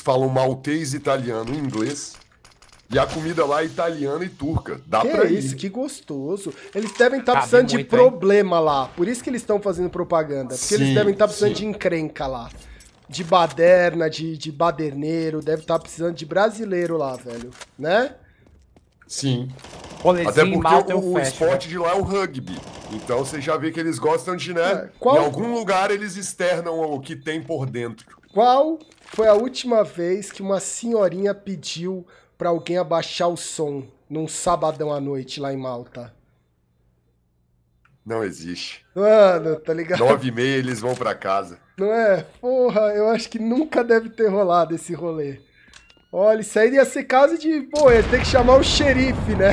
falam maltês, italiano e inglês. E a comida lá é italiana e turca. Dá que pra é ir. isso, que gostoso. Eles devem estar tá precisando de problema hein? lá. Por isso que eles estão fazendo propaganda. Porque sim, eles devem estar tá precisando sim. de encrenca lá. De baderna, de, de baderneiro. Deve estar tá precisando de brasileiro lá, velho. Né? Sim rolezinho Até porque o, o né? esporte né? de lá é o rugby. Então você já vê que eles gostam de, né? É, qual... Em algum lugar eles externam o que tem por dentro. Qual foi a última vez que uma senhorinha pediu para alguém abaixar o som num sabadão à noite lá em Malta? Não existe. Mano, tá ligado? Nove e meia eles vão para casa. Não é? Porra, eu acho que nunca deve ter rolado esse rolê. Olha, isso aí ia ser caso de, pô, ia ter que chamar o xerife, né?